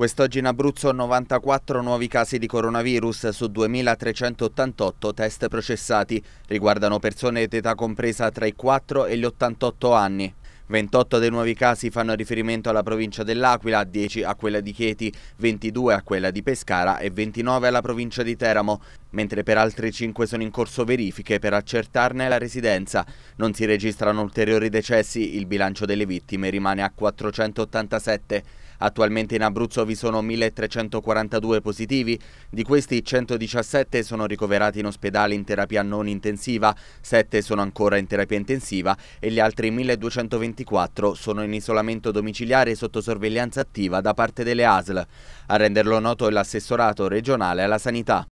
Quest'oggi in Abruzzo 94 nuovi casi di coronavirus su 2.388 test processati. Riguardano persone d'età compresa tra i 4 e gli 88 anni. 28 dei nuovi casi fanno riferimento alla provincia dell'Aquila, 10 a quella di Chieti, 22 a quella di Pescara e 29 alla provincia di Teramo, mentre per altri 5 sono in corso verifiche per accertarne la residenza. Non si registrano ulteriori decessi, il bilancio delle vittime rimane a 487. Attualmente in Abruzzo vi sono 1342 positivi, di questi 117 sono ricoverati in ospedale in terapia non intensiva, 7 sono ancora in terapia intensiva e gli altri 1220 24 sono in isolamento domiciliare sotto sorveglianza attiva da parte delle ASL. A renderlo noto è l'assessorato regionale alla sanità.